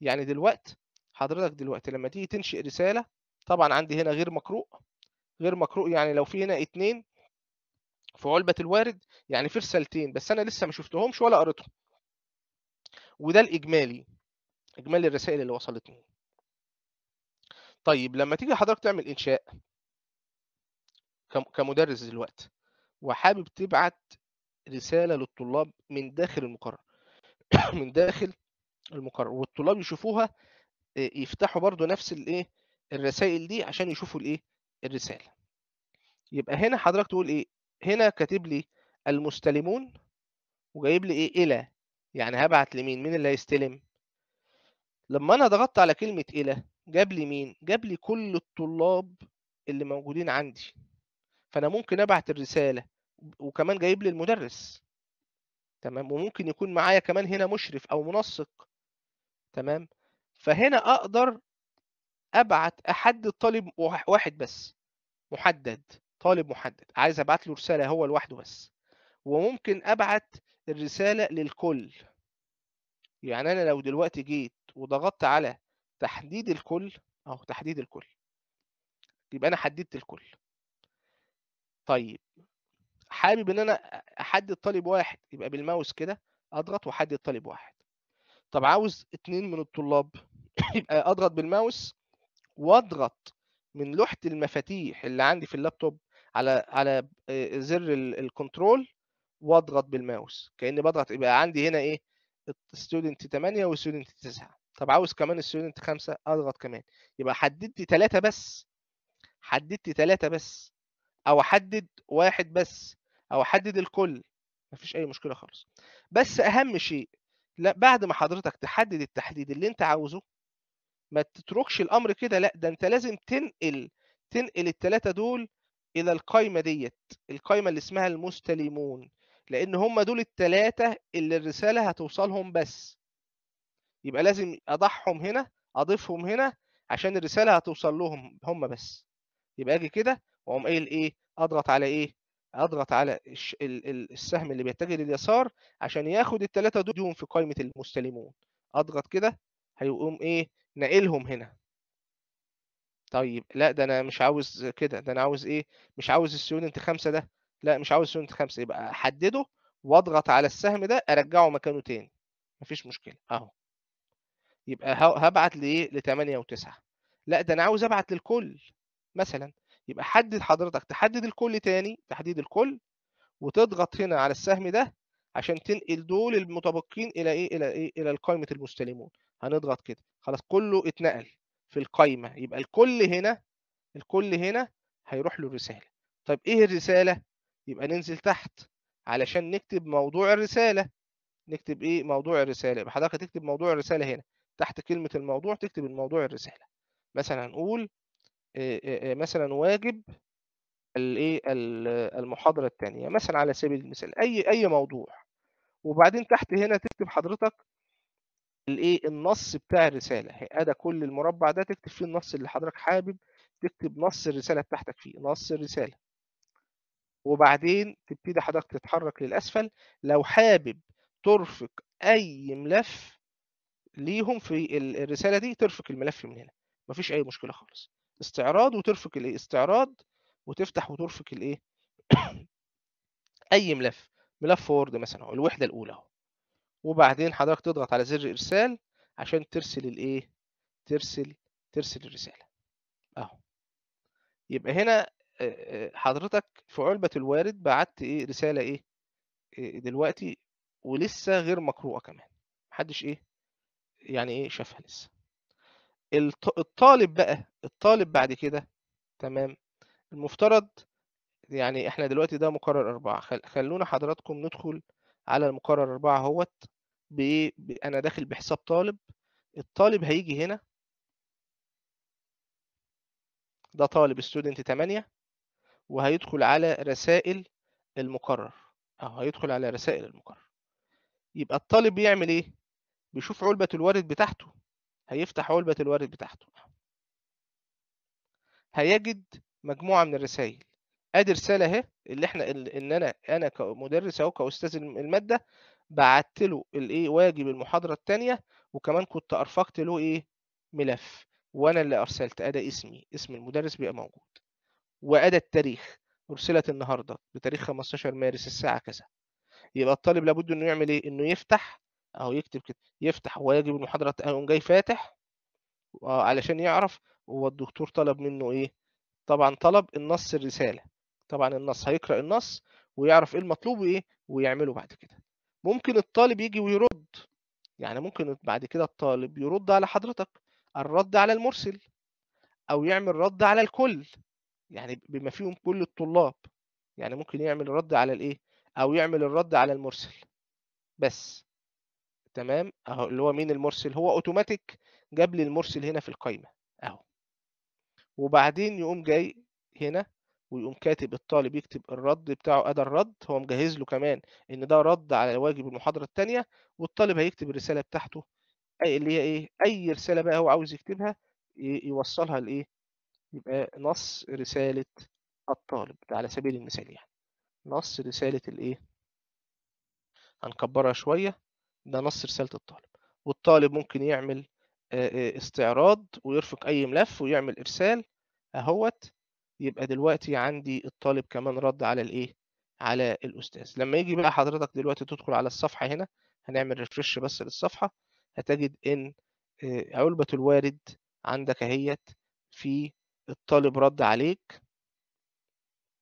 يعني دلوقتي حضرتك دلوقتي لما تيجي تنشئ رساله طبعا عندي هنا غير مقروء غير مقروء يعني لو في هنا اتنين في علبه الوارد يعني في رسالتين بس انا لسه ما شفتهمش ولا قريتهم وده الاجمالي اجمالي الرسائل اللي وصلتني طيب لما تيجي حضرتك تعمل انشاء كمدرس دلوقتي وحابب تبعت رساله للطلاب من داخل المقرر من داخل المقرر والطلاب يشوفوها آه، يفتحوا برضو نفس الايه الرسائل دي عشان يشوفوا الايه الرساله يبقى هنا حضرتك تقول ايه هنا كاتب لي المستلمون وجايب لي ايه الى يعني هبعت لمين مين اللي هيستلم لما انا ضغطت على كلمه الى جاب لي مين جاب لي كل الطلاب اللي موجودين عندي فانا ممكن ابعت الرساله وكمان جايب لي المدرس تمام وممكن يكون معايا كمان هنا مشرف او منسق تمام فهنا اقدر ابعت احدد طالب واحد بس محدد طالب محدد عايز ابعت له رساله هو لوحده بس وممكن ابعت الرساله للكل يعني انا لو دلوقتي جيت وضغطت على تحديد الكل اهو تحديد الكل يبقى انا حددت الكل طيب حابب ان انا احدد طالب واحد يبقى بالماوس كده اضغط واحدد طالب واحد طب عاوز اتنين من الطلاب يبقى آه، اضغط بالماوس واضغط من لوحه المفاتيح اللي عندي في اللابتوب على على آه، زر الكنترول واضغط بالماوس كاني بضغط يبقى عندي هنا ايه ستودنت 8 وستودنت 9 طب عاوز كمان ستودنت 5 اضغط كمان يبقى حددت 3 بس حددت 3 بس او احدد واحد بس او احدد الكل مفيش اي مشكله خالص بس اهم شيء لا بعد ما حضرتك تحدد التحديد اللي انت عاوزه ما تتركش الامر كده لا ده انت لازم تنقل تنقل التلاته دول الى القايمه ديت القايمه اللي اسمها المستلمون لان هم دول التلاته اللي الرساله هتوصلهم بس يبقى لازم اضعهم هنا اضيفهم هنا عشان الرساله هتوصل لهم هم بس يبقى اجي كده واقوم قايل ايه اضغط على ايه اضغط على السهم اللي بيتجه لليسار عشان ياخد التلاتة دول في قائمه المستلمون اضغط كده هيقوم ايه ناقلهم هنا طيب لا ده انا مش عاوز كده ده انا عاوز ايه مش عاوز السيولنت خمسة ده لا مش عاوز السيولنت خمسة يبقى احدده واضغط على السهم ده ارجعه مكانه تاني مفيش مشكله اهو يبقى هبعت لايه ل 8 لا ده انا عاوز ابعت للكل مثلا يبقى حدد حضرتك تحدد الكل تاني تحديد الكل وتضغط هنا على السهم ده عشان تنقل دول المتبقين الى ايه الى ايه الى قائمه المستلمون هنضغط كده خلاص كله اتنقل في القائمه يبقى الكل هنا الكل هنا هيروح له الرساله طيب ايه الرساله يبقى ننزل تحت علشان نكتب موضوع الرساله نكتب ايه موضوع الرساله يبقى حضرتك تكتب موضوع الرساله هنا تحت كلمه الموضوع تكتب الموضوع الرساله مثلا هنقول آه، آه، آه، مثلا واجب الايه المحاضره الثانيه يعني مثلا على سبيل المثال اي اي موضوع وبعدين تحت هنا تكتب حضرتك الايه النص بتاع الرساله ادى كل المربع ده تكتب فيه النص اللي حضرتك حابب تكتب نص الرساله بتاعتك فيه نص الرساله وبعدين تبتدي حضرتك تتحرك للاسفل لو حابب ترفق اي ملف ليهم في الرساله دي ترفق الملف من هنا مفيش اي مشكله خالص استعراض وترفق الايه استعراض وتفتح وترفق الايه اي ملف ملف وورد مثلا اهو الوحده الاولى اهو وبعدين حضرتك تضغط على زر ارسال عشان ترسل الايه ترسل ترسل الرساله اهو يبقى هنا حضرتك في علبه الوارد بعت ايه رساله ايه دلوقتي ولسه غير مقروءه كمان محدش ايه يعني ايه شافها لسه الطالب بقى الطالب بعد كده تمام المفترض يعني احنا دلوقتي ده مقرر أربعة خلونا حضراتكم ندخل على المقرر أربعة هوت إيه؟ أنا داخل بحساب طالب الطالب هيجي هنا ده طالب ستودنت 8 وهيدخل على رسائل المقرر أو هيدخل على رسائل المقرر يبقى الطالب بيعمل إيه؟ بيشوف علبة الوارد بتاعته هيفتح علبة الوارد بتاعته هيجد مجموعة من الرسائل ادي رسالة اهي اللي احنا ان انا انا كمدرس او كاستاذ المادة بعت له الايه واجب المحاضرة الثانية وكمان كنت ارفقت له ايه ملف وانا اللي ارسلت ادا اسمي اسم المدرس بيبقى موجود وادا التاريخ ارسلت النهارده بتاريخ 15 مارس الساعة كذا يبقى الطالب لابد انه يعمل ايه انه يفتح اهو يكتب كده يفتح هو يجب المحاضرة يقوم جاي فاتح آه، علشان يعرف هو الدكتور طلب منه ايه طبعا طلب النص الرسالة طبعا النص هيقرأ النص ويعرف ايه المطلوب وايه ويعمله بعد كده ممكن الطالب يجي ويرد يعني ممكن بعد كده الطالب يرد على حضرتك الرد على المرسل او يعمل رد على الكل يعني بما فيهم كل الطلاب يعني ممكن يعمل رد على الايه او يعمل الرد على المرسل بس تمام اهو اللي هو مين المرسل هو اوتوماتيك جاب لي المرسل هنا في القايمه اهو وبعدين يقوم جاي هنا ويقوم كاتب الطالب يكتب الرد بتاعه ادى الرد هو مجهز له كمان ان ده رد على واجب المحاضره الثانيه والطالب هيكتب الرساله بتاعته اي اللي هي ايه اي رساله بقى هو عاوز يكتبها يوصلها لايه يبقى نص رساله الطالب ده على سبيل المثال يعني نص رساله الايه هنكبرها شويه ده نص رساله الطالب والطالب ممكن يعمل آه، آه، استعراض ويرفق اي ملف ويعمل ارسال اهوت يبقى دلوقتي عندي الطالب كمان رد على الايه على الاستاذ لما يجي بقى حضرتك دلوقتي تدخل على الصفحه هنا هنعمل ريفرش بس للصفحه هتجد ان آه، علبه الوارد عندك اهيت في الطالب رد عليك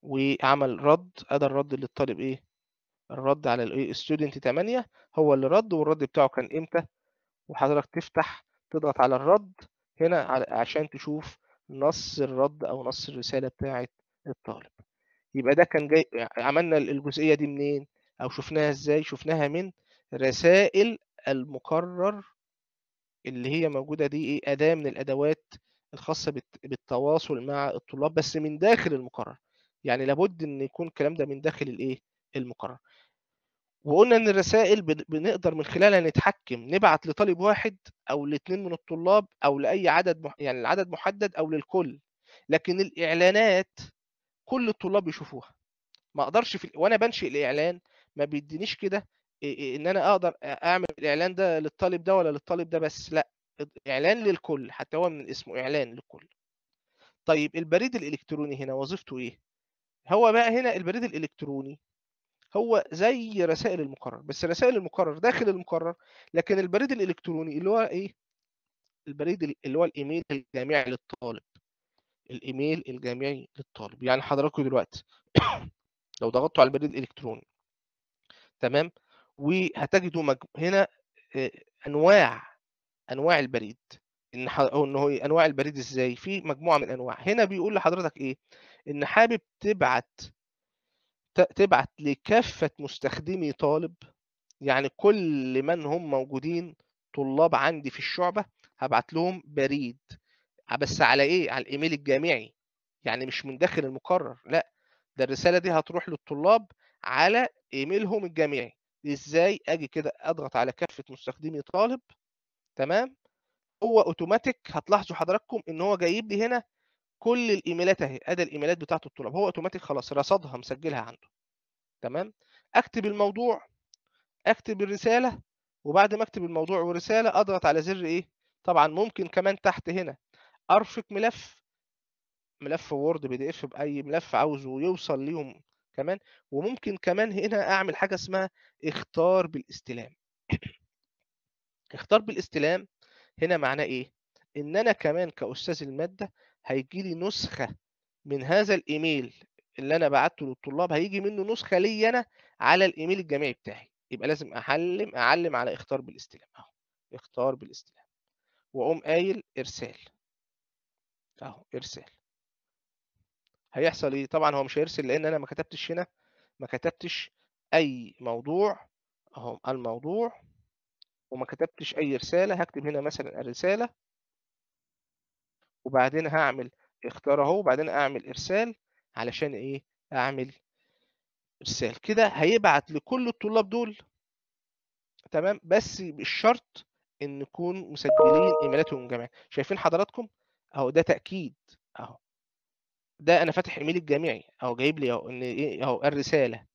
وعمل رد ادى الرد اللي الطالب ايه الرد على الايه student 8 هو اللي رد والرد بتاعه كان امتى وحضرتك تفتح تضغط على الرد هنا عشان تشوف نص الرد او نص الرساله بتاعه الطالب يبقى ده كان جاي عملنا الجزئيه دي منين او شفناها ازاي شفناها من رسائل المقرر اللي هي موجوده دي ايه اداه من الادوات الخاصه بالتواصل مع الطلاب بس من داخل المقرر يعني لابد ان يكون الكلام ده من داخل الايه المقرر وقلنا ان الرسائل بنقدر من خلالها نتحكم نبعت لطالب واحد او لاثنين من الطلاب او لاي عدد مح... يعني العدد محدد او للكل لكن الاعلانات كل الطلاب يشوفوها ما اقدرش في وانا بنشئ الاعلان ما بيدينيش كده ان انا اقدر اعمل الاعلان ده للطالب ده ولا للطالب ده بس لا اعلان للكل حتى هو من اسمه اعلان للكل طيب البريد الالكتروني هنا وظيفته ايه هو بقى هنا البريد الالكتروني هو زي رسائل المقرر بس رسائل المقرر داخل المقرر لكن البريد الالكتروني اللي هو ايه البريد اللي هو الايميل الجامعي للطالب الايميل الجامعي للطالب يعني حضراتكم دلوقتي لو ضغطتوا على البريد الالكتروني تمام وهتجدوا هنا انواع انواع البريد ان ان هو إيه؟ انواع البريد ازاي في مجموعه من الانواع هنا بيقول لحضرتك ايه ان حابب تبعت تبعت لكافة مستخدمي طالب يعني كل من هم موجودين طلاب عندي في الشعبة هبعت لهم بريد بس على ايه على الايميل الجامعي يعني مش من داخل المقرر لا ده الرسالة دي هتروح للطلاب على ايميلهم الجامعي ازاي اجي كده اضغط على كافة مستخدمي طالب تمام هو اوتوماتيك هتلاحظوا حضراتكم ان هو جايب لي هنا كل الايميلات اهي ادي الايميلات بتاعت الطلاب هو اوتوماتيك خلاص رصدها مسجلها عنده تمام اكتب الموضوع اكتب الرساله وبعد ما اكتب الموضوع والرساله اضغط على زر ايه طبعا ممكن كمان تحت هنا ارفق ملف ملف وورد بي دي اف باي ملف عاوزه يوصل ليهم كمان وممكن كمان هنا اعمل حاجه اسمها اختار بالاستلام اختار بالاستلام هنا معناه ايه ان انا كمان كاستاذ الماده هيجي لي نسخه من هذا الايميل اللي انا بعته للطلاب هيجي منه نسخه لي انا على الايميل الجامعي بتاعي يبقى لازم اعلم اعلم على اختار بالاستلام اهو اختار بالاستلام واقوم قايل ارسال اهو ارسال هيحصل ايه طبعا هو مش هيرسل لان انا ما كتبتش هنا ما كتبتش اي موضوع اهو الموضوع وما كتبتش اي رساله هكتب هنا مثلا الرساله وبعدين هعمل اختار اهو وبعدين اعمل ارسال علشان ايه اعمل ارسال كده هيبعت لكل الطلاب دول تمام بس بالشرط ان نكون مسجلين ايميلاتهم جميعا شايفين حضراتكم اهو ده تاكيد اهو ده انا فاتح ايميل الجامعي اهو جايب لي اهو ان ايه اهو الرساله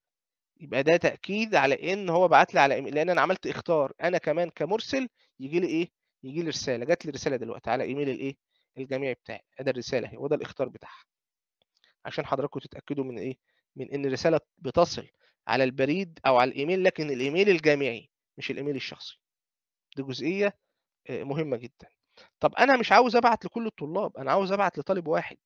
يبقى ده تاكيد على ان هو بعت لي على إيميل. لان انا عملت اختار انا كمان كمرسل يجي لي ايه يجي لي رساله جات لي رساله دلوقتي على ايميل الايه الجميع بتاعي ادي الرساله اهي وده الاختيار بتاعها عشان حضراتكم تتاكدوا من ايه من ان الرساله بتصل على البريد او على الايميل لكن الايميل الجامعي مش الايميل الشخصي دي جزئيه آه، مهمه جدا طب انا مش عاوز ابعت لكل الطلاب انا عاوز ابعت لطالب واحد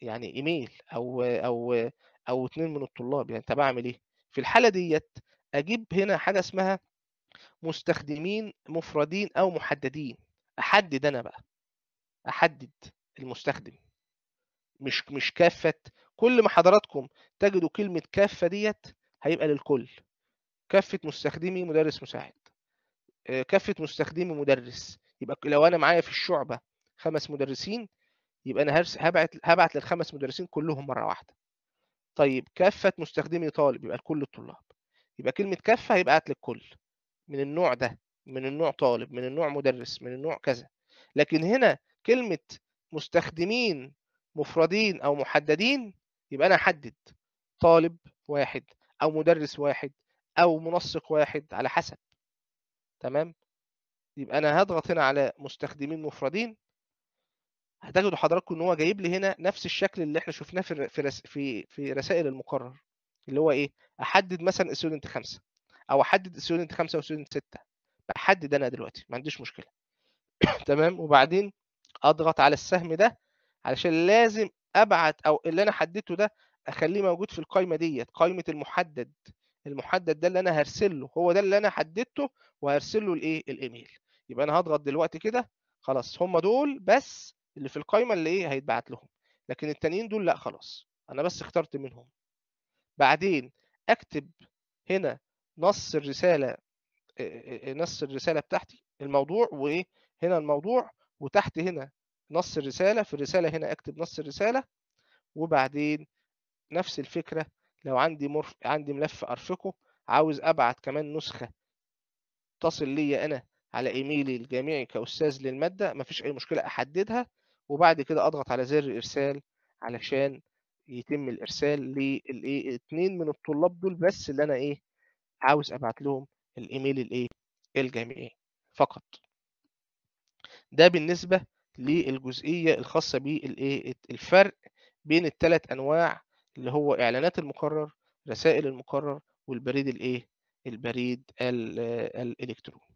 يعني ايميل او او او اتنين من الطلاب يعني طب اعمل ايه في الحاله ديت اجيب هنا حاجه اسمها مستخدمين مفردين او محددين احدد انا بقى احدد المستخدم مش مش كافه كل ما حضراتكم تجدوا كلمه كافه ديت هيبقى للكل كافه مستخدمي مدرس مساعد آه، كافه مستخدمي مدرس يبقى لو انا معايا في الشعبه خمس مدرسين يبقى انا هبعت هبعت للخمس مدرسين كلهم مره واحده طيب كافه مستخدمي طالب يبقى لكل الطلاب يبقى كلمه كافه هيبعت للكل من النوع ده من النوع طالب من النوع مدرس من النوع كذا لكن هنا كلمه مستخدمين مفردين او محددين يبقى انا احدد طالب واحد او مدرس واحد او منسق واحد على حسب تمام يبقى انا هضغط هنا على مستخدمين مفردين هتجدوا حضراتكم ان هو جايب لي هنا نفس الشكل اللي احنا شفناه في في في رسائل المقرر اللي هو ايه احدد مثلا ستودنت خمسة او احدد ستودنت خمسة وستودنت ستة بحدد انا دلوقتي ما عنديش مشكله تمام وبعدين اضغط على السهم ده علشان لازم ابعت او اللي انا حددته ده اخليه موجود في القايمه ديت قايمه المحدد المحدد ده اللي انا هرسله هو ده اللي انا حددته وهرسله الايه الايميل يبقى انا هضغط دلوقتي كده خلاص هم دول بس اللي في القايمه اللي ايه هيتبعت لهم لكن التانيين دول لا خلاص انا بس اخترت منهم بعدين اكتب هنا نص الرساله نص الرساله بتاعتي الموضوع وايه هنا الموضوع وتحت هنا نص الرسالة في الرسالة هنا أكتب نص الرسالة وبعدين نفس الفكرة لو عندي مرف... عندي ملف أرفقه عاوز أبعت كمان نسخة تصل لي أنا على إيميلي الجامعي كأستاذ للمادة مفيش أي مشكلة أحددها وبعد كده أضغط على زر إرسال علشان يتم الإرسال للإيه اتنين من الطلاب دول بس اللي أنا إيه عاوز أبعت لهم الإيميل الإيه الجامعي فقط ده بالنسبة للجزئية الخاصة بالايه الفرق بين الثلاث انواع اللي هو اعلانات المقرر رسائل المقرر والبريد الايه البريد الالكتروني